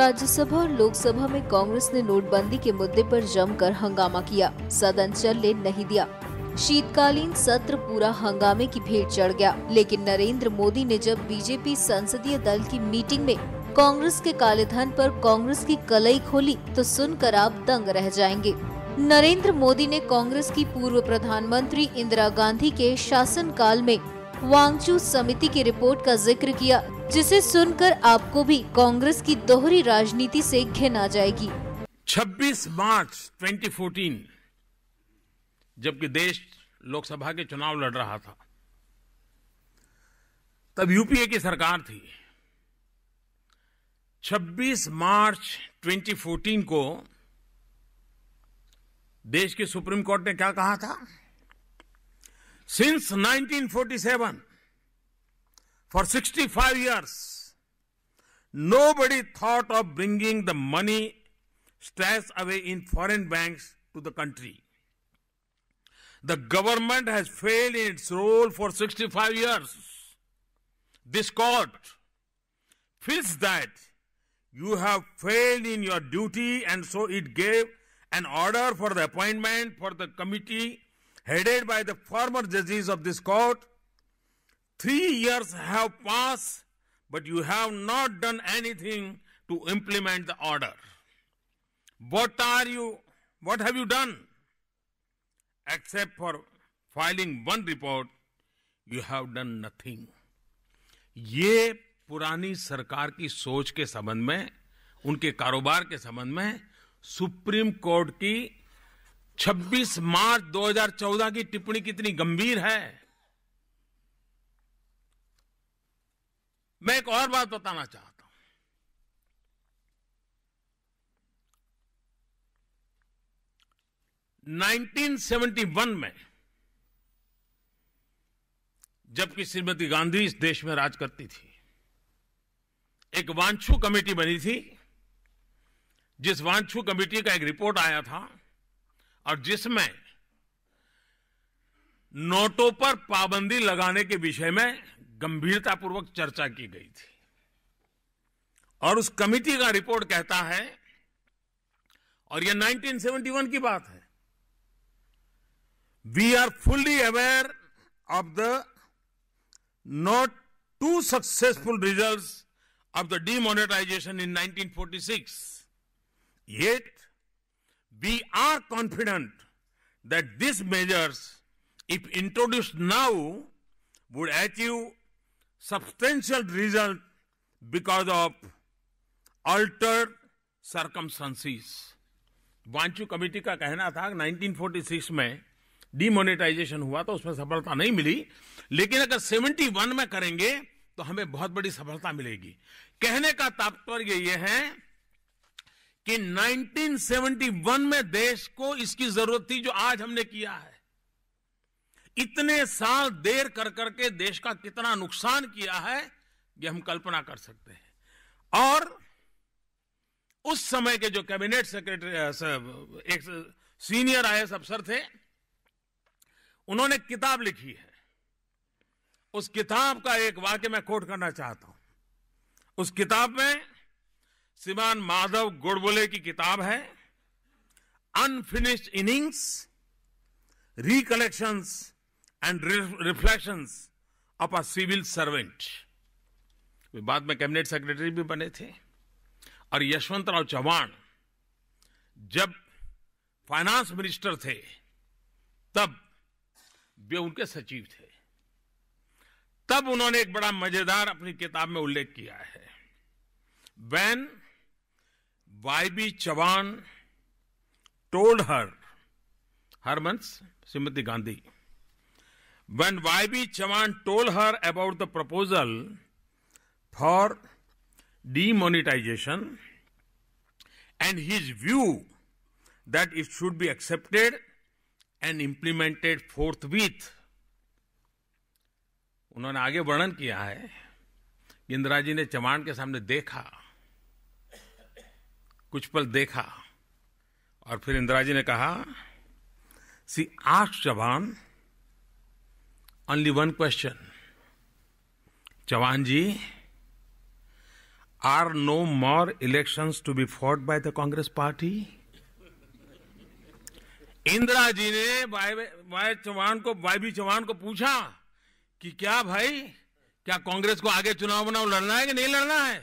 राज्यसभा और लोकसभा में कांग्रेस ने नोटबंदी के मुद्दे पर जमकर हंगामा किया सदन चलने नहीं दिया शीतकालीन सत्र पूरा हंगामे की भेंट चढ़ गया लेकिन नरेंद्र मोदी ने जब बीजेपी संसदीय दल की मीटिंग में कांग्रेस के कालेधन पर कांग्रेस की कलई खोली तो सुनकर आप दंग रह जाएंगे नरेंद्र मोदी ने कांग्रेस की पूर्व प्रधानमंत्री इंदिरा गांधी के शासन काल में वांगचू समिति की रिपोर्ट का जिक्र किया जिसे सुनकर आपको भी कांग्रेस की दोहरी राजनीति से घिन आ जाएगी 26 मार्च 2014 जबकि देश लोकसभा के चुनाव लड़ रहा था तब यूपीए की सरकार थी 26 मार्च 2014 को देश के सुप्रीम कोर्ट ने क्या कहा था since 1947 For 65 years, nobody thought of bringing the money stashed away in foreign banks to the country. The government has failed in its role for 65 years. This court feels that you have failed in your duty and so it gave an order for the appointment for the committee headed by the former judges of this court Three years have passed, but you have not done anything to implement the order. What are you, what have you done? Except for filing one report, you have done nothing. ये पुरानी सरकार की सोच के संबंध में उनके कारोबार के संबंध में सुप्रीम कोर्ट की 26 मार्च 2014 की टिप्पणी कितनी गंभीर है मैं एक और बात बताना चाहता हूं नाइनटीन सेवेंटी वन में जबकि श्रीमती गांधी इस देश में राज करती थी एक वांछू कमेटी बनी थी जिस वांछू कमेटी का एक रिपोर्ट आया था और जिसमें नोटों पर पाबंदी लगाने के विषय में गंभीरतापूर्वक चर्चा की गई थी और उस कमिटी का रिपोर्ट कहता है और यह 1971 की बात है we are fully aware of the not too successful result of the demonetisation in 1946 yet we are confident that this measures if introduce now would achieve substantial result because of altered circumstances Wanchoo committee का कहना था 1946 में demonetisation हुआ तो उसमें सफलता नहीं मिली लेकिन अगर 71 में करेंगे तो हमें बहुत बड़ी सफलता मिलेगी कहने का तात्पर्य यह है कि 1971 में देश को इसकी जरूरत थी जो आज हमने किया है इतने साल देर कर करके देश का कितना नुकसान किया है ये हम कल्पना कर सकते हैं और उस समय के जो कैबिनेट सेक्रेटरी एक सीनियर आई अफसर थे उन्होंने किताब लिखी है उस किताब का एक वाक्य मैं कोट करना चाहता हूं उस किताब में श्रीमान माधव गोडबोले की किताब है unfinished innings recollections and reflection reflections of a civil servant. वे बाद में कैबिनेट सेक्रेटरी भी बने थे और यशवंतराव चौहान जब फाइनेंस मिनिस्टर थे तब वे उनके सचिव थे तब उन्होंने एक बड़ा मजेदार अपनी किताब में उल्लेख किया है when Y B Chauhan told her her month Shrimati Gandhi When Y.B. Chaman told her about the proposal for demonetization and his view that it should be accepted and implemented forthwith, उन्होंने आगे वर्णन किया है इंदिरा जी ने चौहान के सामने देखा कुछ पल देखा और फिर इंदिरा जी ने कहा she ask Chauhan one question Chauhan ji are no more elections to be fought by the Congress party Indira ji ने वाई चौहान को वाई बी चौहान को पूछा कि क्या भाई क्या कांग्रेस को आगे चुनाव बनाओ लड़ना है कि नहीं लड़ना है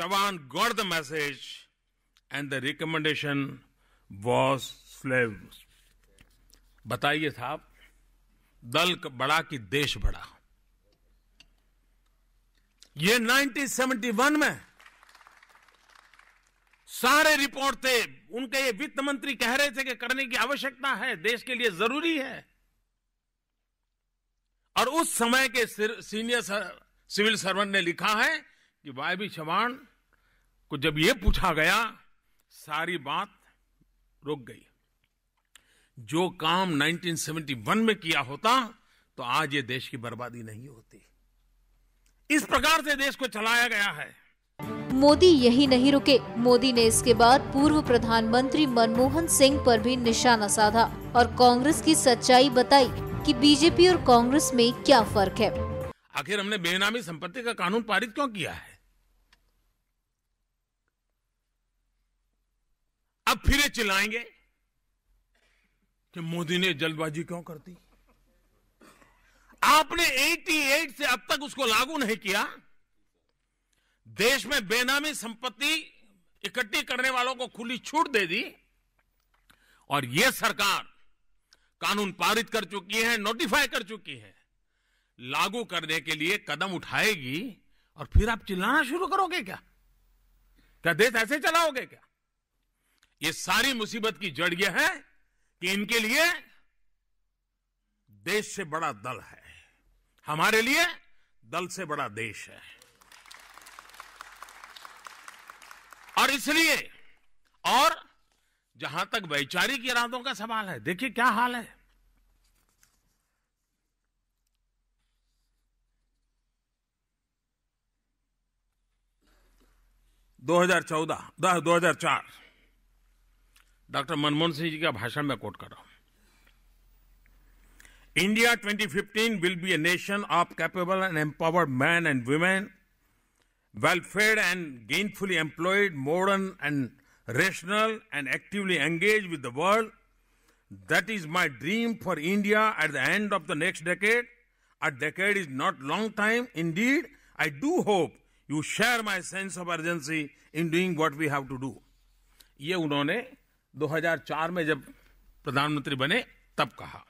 Chauhan got the message and the recommendation was shelved बताइए साहब दल बड़ा कि देश बड़ा ये 1971 में सारे रिपोर्ट थे उनके ये वित्त मंत्री कह रहे थे कि करने की आवश्यकता है देश के लिए जरूरी है और उस समय के सीनियर सिविल सर्वेंट ने लिखा है कि वाई बी चौहान को जब ये पूछा गया सारी बात रुक गई जो काम 1971 में किया होता तो आज ये देश की बर्बादी नहीं होती इस प्रकार से देश को चलाया गया है मोदी यही नहीं रुके मोदी ने इसके बाद पूर्व प्रधानमंत्री मनमोहन सिंह पर भी निशाना साधा और कांग्रेस की सच्चाई बताई कि बीजेपी और कांग्रेस में क्या फर्क है आखिर हमने बेनामी संपत्ति का कानून पारित क्यों किया है अब फिर चिल्लाएंगे कि मोदी ने जल्दबाजी क्यों कर दी आपने 88 से अब तक उसको लागू नहीं किया देश में बेनामी संपत्ति इकट्ठी करने वालों को खुली छूट दे दी और यह सरकार कानून पारित कर चुकी है नोटिफाई कर चुकी है लागू करने के लिए कदम उठाएगी और फिर आप चिल्लाना शुरू करोगे क्या क्या देश ऐसे चलाओगे क्या ये सारी मुसीबत की जड़ यह है कि इनके लिए देश से बड़ा दल है हमारे लिए दल से बड़ा देश है और इसलिए और जहां तक वैचारिक इरादों का सवाल है देखिए क्या हाल है दो हजार चौदह दस दो हजार चार डॉक्टर मनमोहन सिंह जी का भाषण में कोट कर रहा हूं India 2015 will be a nation of capable and empowered man and women welfare and gainfully employed modern and rational and actively engage with the world that is my dream for India at the end of the next decade a decade is not long time indeed I do hope you share my sense of urgency in doing what we have to do ये उन्होंने 2004 में जब प्रधानमंत्री बने तब कहा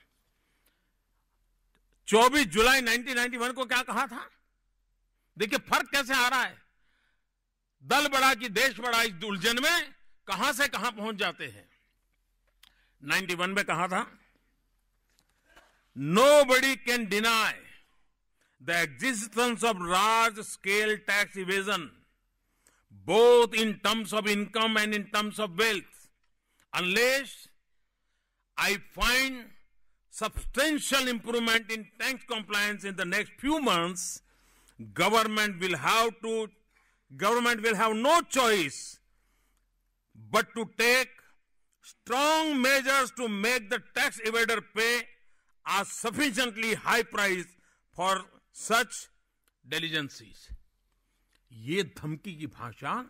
24 जुलाई 1991 को क्या कहा था देखिए फर्क कैसे आ रहा है दल बड़ा कि देश बड़ा इस उलझन में कहां से कहां पहुंच जाते हैं 91 में कहा था nobody can deny the existence of large scale tax evasion both in terms of income and in terms of wealth unless I find substantial improvement in tax compliance in the next few months, government will have to government will have no choice but to take strong measures to make the tax evader pay a sufficiently high price for such diligencies. ये धमकी की भाषा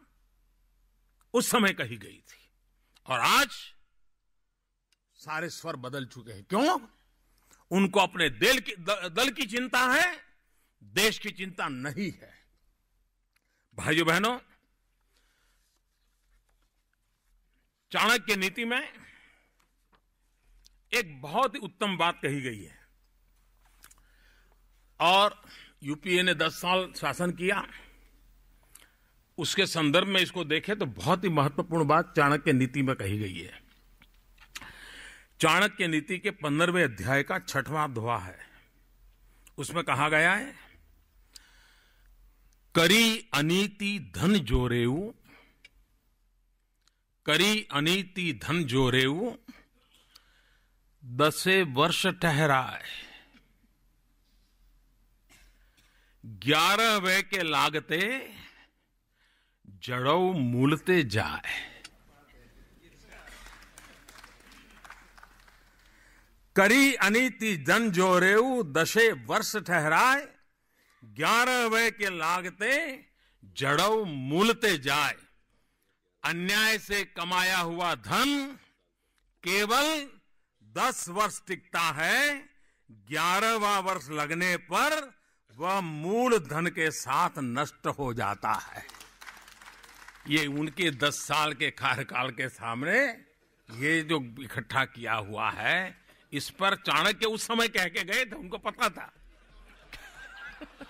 उस समय कही गई थी और आज सारे स्वर बदल चुके हैं क्यों उनको अपने दल की दल की चिंता है देश की चिंता नहीं है भाइयों बहनों चाणक्य नीति में एक बहुत ही उत्तम बात कही गई है और यूपीए ने 10 साल शासन किया उसके संदर्भ में इसको देखें तो बहुत ही महत्वपूर्ण बात चाणक्य नीति में कही गई है चाणक्य नीति के पंद्रहवें अध्याय का छठवां धोआ है उसमें कहा गया है करी अनीति धन जोरेऊ करी अनीति धन जोरेऊ दसे वर्ष ठहराए ग्यारह वे के लागते जड़ो मूलते जाए करी अनीति जन रेऊ दशे वर्ष ठहराए ग्यारह वे के लागते जड़ो मूलते जाए अन्याय से कमाया हुआ धन केवल दस वर्ष टिकता है ग्यारहवा वर्ष लगने पर वह मूल धन के साथ नष्ट हो जाता है ये उनके दस साल के कार्यकाल के सामने ये जो इकट्ठा किया हुआ है इस पर चाणक्य उस समय कह के गए थे उनको पता था